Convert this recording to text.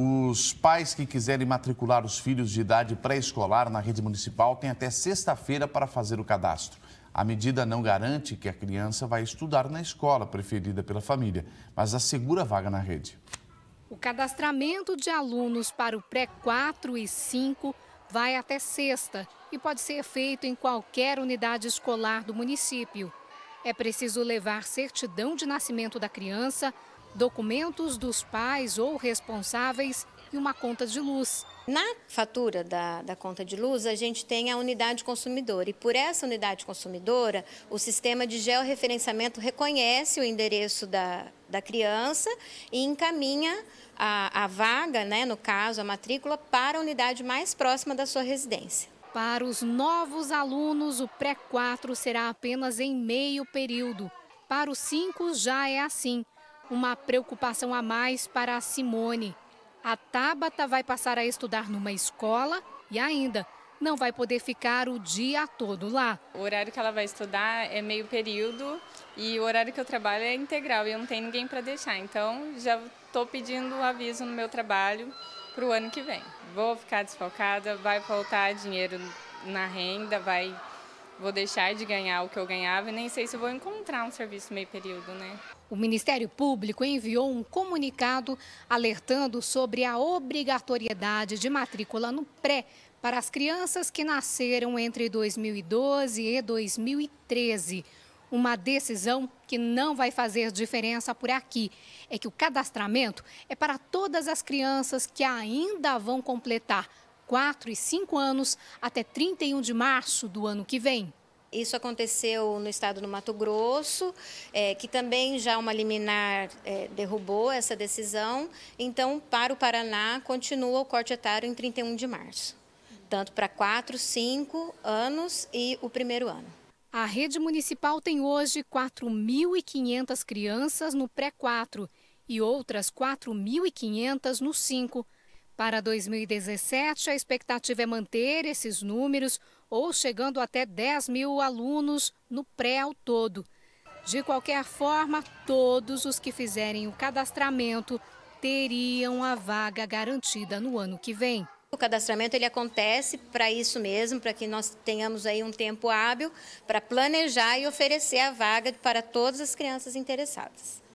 Os pais que quiserem matricular os filhos de idade pré-escolar na rede municipal têm até sexta-feira para fazer o cadastro. A medida não garante que a criança vai estudar na escola preferida pela família, mas assegura vaga na rede. O cadastramento de alunos para o pré-4 e 5 vai até sexta e pode ser feito em qualquer unidade escolar do município. É preciso levar certidão de nascimento da criança, documentos dos pais ou responsáveis e uma conta de luz. Na fatura da, da, conta de luz, a gente tem a unidade consumidora. E por essa unidade consumidora, o sistema de georreferenciamento reconhece o endereço da, da criança e encaminha a, a vaga, né, no caso, a matrícula, para a unidade mais próxima da sua residência. Para os novos alunos, o pré-4 será apenas em meio período. Para os cinco já é assim uma preocupação a mais para a Simone. A Tabata vai passar a estudar numa escola e ainda não vai poder ficar o dia todo lá. O horário que ela vai estudar é meio período e o horário que eu trabalho é integral e eu não tenho ninguém para deixar. Então já estou pedindo um aviso no meu trabalho para o ano que vem. Vou ficar desfalcada, vai faltar dinheiro na renda, vai vou deixar de ganhar o que eu ganhava e nem sei se vou encontrar um serviço meio período, né? O Ministério Público enviou um comunicado alertando sobre a obrigatoriedade de matrícula no pré para as crianças que nasceram entre 2012 e 2013. Uma decisão que não vai fazer diferença por aqui é que o cadastramento é para todas as crianças que ainda vão completar 4 e 5 anos até 31 de março do ano que vem. Isso aconteceu no estado do Mato Grosso, é, que também já uma liminar é, derrubou essa decisão. Então, para o Paraná, continua o corte etário em 31 de março, tanto para 4, 5 anos e o primeiro ano. A rede municipal tem hoje 4.500 crianças no pré-4 e outras 4.500 no 5 para 2017, a expectativa é manter esses números ou chegando até 10 mil alunos no pré ao todo. De qualquer forma, todos os que fizerem o cadastramento teriam a vaga garantida no ano que vem. O cadastramento ele acontece para isso mesmo, para que nós tenhamos aí um tempo hábil para planejar e oferecer a vaga para todas as crianças interessadas.